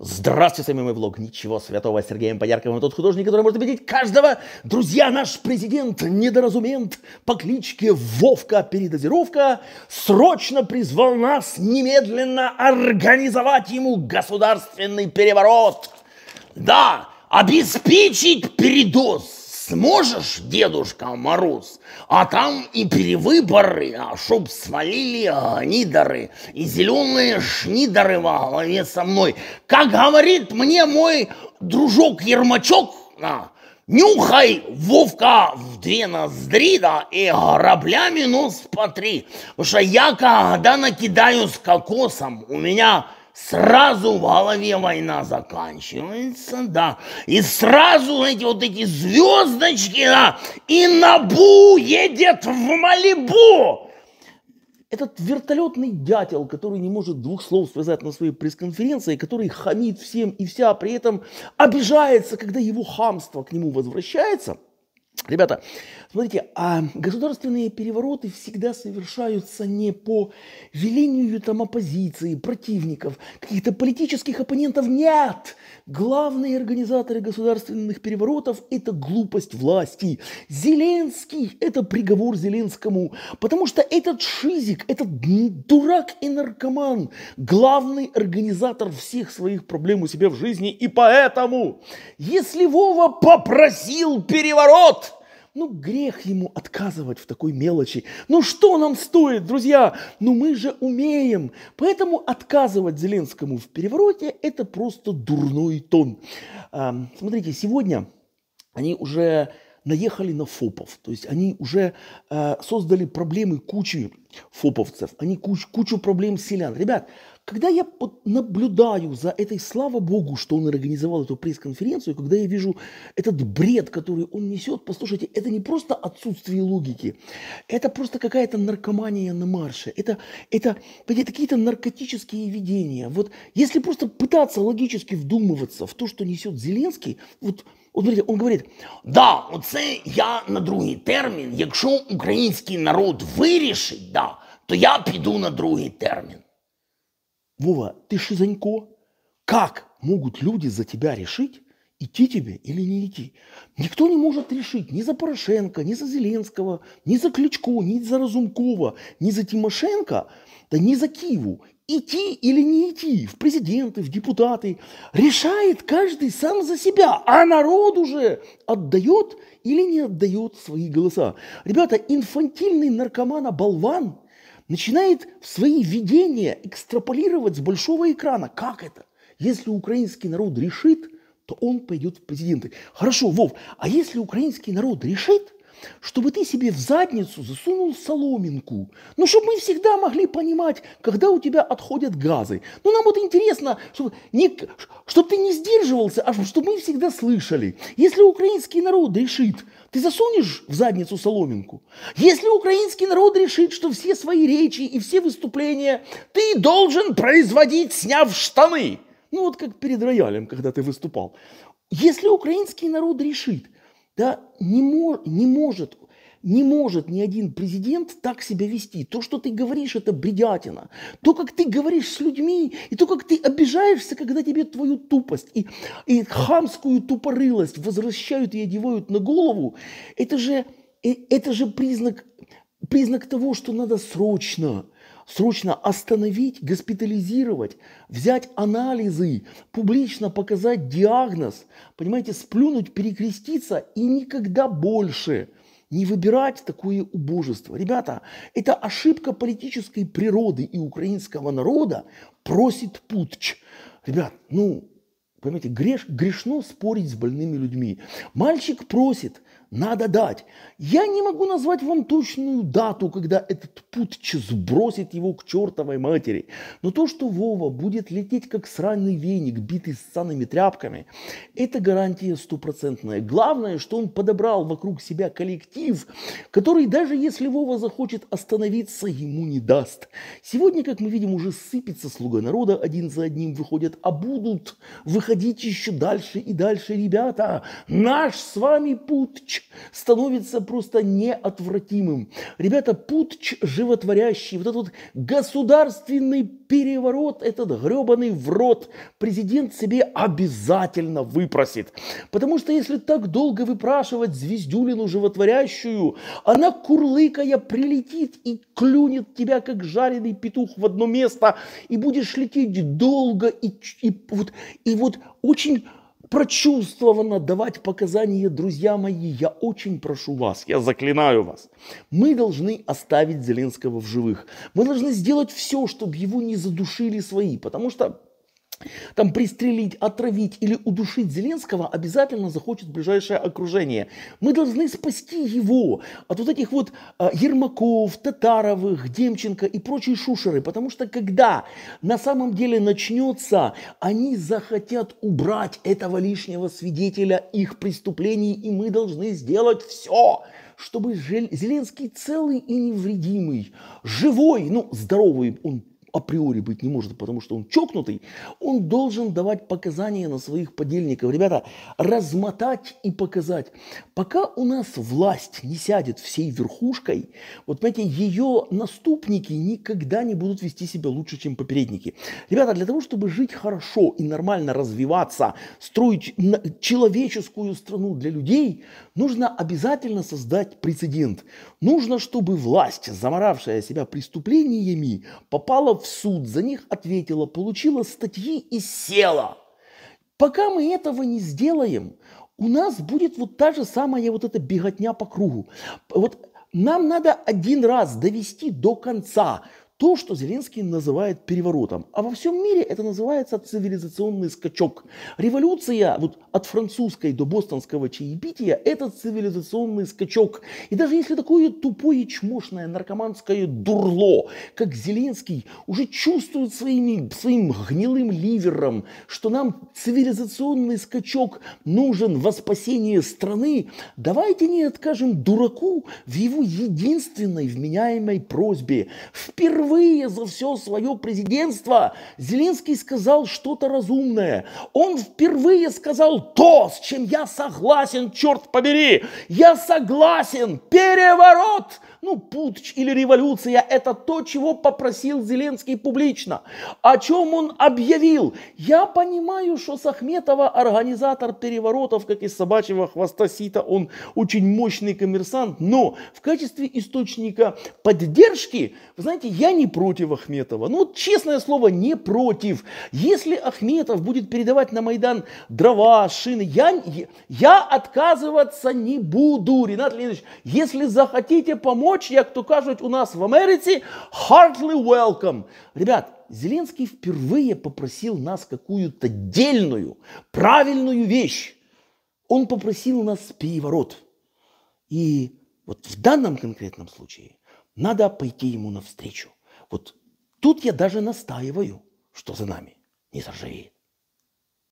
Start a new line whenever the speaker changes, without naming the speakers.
Здравствуйте, с вами мой влог. Ничего святого, Сергеем Поярковым, тот художник, который может победить каждого. Друзья, наш президент, недоразумент по кличке Вовка Передозировка, срочно призвал нас немедленно организовать ему государственный переворот. Да, обеспечить передоз Сможешь, дедушка Мороз, а там и перевыборы, а чтоб свалили гнидоры и зеленые шнидоры во главе со мной. Как говорит мне мой дружок Ермачок, а, Нюхай, Вовка, в две ноздри, да, и граблями нос по три. Потому что я когда накидаю с кокосом, у меня сразу в голове война заканчивается, да, и сразу эти вот эти звездочки, да, и Набу едет в Малибу. Этот вертолетный дятел, который не может двух слов связать на своей пресс-конференции, который хамит всем и вся, при этом обижается, когда его хамство к нему возвращается – Ребята, смотрите, а государственные перевороты всегда совершаются не по велению там оппозиции, противников, каких-то политических оппонентов. Нет! Главные организаторы государственных переворотов – это глупость власти. Зеленский – это приговор Зеленскому, потому что этот шизик, этот дурак и наркоман – главный организатор всех своих проблем у себя в жизни. И поэтому, если Вова попросил переворот, ну, грех ему отказывать в такой мелочи. Ну, что нам стоит, друзья? Ну, мы же умеем. Поэтому отказывать Зеленскому в перевороте – это просто дурной тон. А, смотрите, сегодня они уже наехали на ФОПов. То есть они уже а, создали проблемы кучи фоповцев, они куч, кучу проблем селян. Ребят, когда я наблюдаю за этой, слава богу, что он организовал эту пресс-конференцию, когда я вижу этот бред, который он несет, послушайте, это не просто отсутствие логики, это просто какая-то наркомания на марше, это, это, это какие-то наркотические видения. Вот если просто пытаться логически вдумываться в то, что несет Зеленский, вот От смотрите, он говорит, да, вот это я на другий термин, если украинский народ вирішить, да, то я піду на другий термин. Вова, ты шизанько? Как могут люди за тебя решить, идти тебе или не идти? Никто не может решить ни за Порошенко, ни за Зеленского, ни за Кличко, ни за Разумкова, ни за Тимошенко, да ни за Киеву. Идти или не идти в президенты, в депутаты, решает каждый сам за себя, а народ уже отдает или не отдает свои голоса. Ребята, инфантильный наркомана-болван – начинает свои видения экстраполировать с большого экрана. Как это? Если украинский народ решит, то он пойдет в президенты. Хорошо, Вов, а если украинский народ решит, чтобы ты себе в задницу засунул соломинку. Ну, чтобы мы всегда могли понимать, когда у тебя отходят газы. Ну, нам вот интересно, чтобы, не, чтобы ты не сдерживался, а чтобы мы всегда слышали. Если украинский народ решит, ты засунешь в задницу соломинку. Если украинский народ решит, что все свои речи и все выступления ты должен производить, сняв штаны, ну вот как перед роялем, когда ты выступал. Если украинский народ решит, да, не, мор, не может не может ни один президент так себя вести. То, что ты говоришь, это бредятина. То, как ты говоришь с людьми, и то, как ты обижаешься, когда тебе твою тупость и, и хамскую тупорылость возвращают и одевают на голову, это же, э, это же признак, признак того, что надо срочно, срочно остановить, госпитализировать, взять анализы, публично показать диагноз, понимаете, сплюнуть, перекреститься и никогда больше – не выбирать такое убожество. Ребята, это ошибка политической природы и украинского народа просит путч. Ребят, ну, понимаете, греш, грешно спорить с больными людьми. Мальчик просит, надо дать. Я не могу назвать вам точную дату, когда этот путч сбросит его к чертовой матери. Но то, что Вова будет лететь как сраный веник, битый с санными тряпками, это гарантия стопроцентная. Главное, что он подобрал вокруг себя коллектив, который даже если Вова захочет остановиться, ему не даст. Сегодня, как мы видим, уже сыпется слуга народа, один за одним выходят, а будут выходить еще дальше и дальше, ребята. Наш с вами путч становится просто неотвратимым. Ребята, путч животворящий, вот этот вот государственный переворот, этот гребаный в рот президент себе обязательно выпросит. Потому что если так долго выпрашивать звездюлину животворящую, она курлыкая прилетит и клюнет тебя, как жареный петух в одно место, и будешь лететь долго и, и, вот, и вот очень прочувствовано давать показания, друзья мои, я очень прошу вас, я заклинаю вас, мы должны оставить Зеленского в живых. Мы должны сделать все, чтобы его не задушили свои, потому что там пристрелить, отравить или удушить Зеленского, обязательно захочет ближайшее окружение. Мы должны спасти его от вот этих вот э, Ермаков, Татаровых, Демченко и прочие шушеры, потому что когда на самом деле начнется, они захотят убрать этого лишнего свидетеля их преступлений, и мы должны сделать все, чтобы Жель... Зеленский целый и невредимый, живой, ну здоровый он априори быть не может, потому что он чокнутый, он должен давать показания на своих подельников. Ребята, размотать и показать. Пока у нас власть не сядет всей верхушкой, вот понимаете, ее наступники никогда не будут вести себя лучше, чем попередники. Ребята, для того, чтобы жить хорошо и нормально развиваться, строить человеческую страну для людей, нужно обязательно создать прецедент. Нужно, чтобы власть, заморавшая себя преступлениями, попала в суд, за них ответила, получила статьи и села. Пока мы этого не сделаем, у нас будет вот та же самая вот эта беготня по кругу. Вот нам надо один раз довести до конца, то, что Зеленский называет переворотом. А во всем мире это называется цивилизационный скачок. Революция вот от французской до бостонского чаепития – это цивилизационный скачок. И даже если такое тупое, чмошное, наркоманское дурло, как Зеленский, уже чувствует своими, своим гнилым ливером, что нам цивилизационный скачок нужен во спасение страны, давайте не откажем дураку в его единственной вменяемой просьбе – впервые впервые за все свое президентство Зеленский сказал что-то разумное. Он впервые сказал то, с чем я согласен, черт побери. Я согласен, переворот ну, путч или революция – это то, чего попросил Зеленский публично. О чем он объявил? Я понимаю, что Сахметова – организатор переворотов, как из собачьего хвоста сита, он очень мощный коммерсант, но в качестве источника поддержки, вы знаете, я не против Ахметова. Ну, честное слово, не против. Если Ахметов будет передавать на Майдан дрова, шины, я, я отказываться не буду. Ренат Леонидович, если захотите помочь, помочь, як то кажуть, у нас в Америці. Heartly welcome. Ребят, Зеленский впервые попросил нас какую-то дельную, правильную вещь. Он попросил нас переворот. И вот в данном конкретном случае надо пойти ему навстречу. Вот тут я даже настаиваю, что за нами не заржавеет.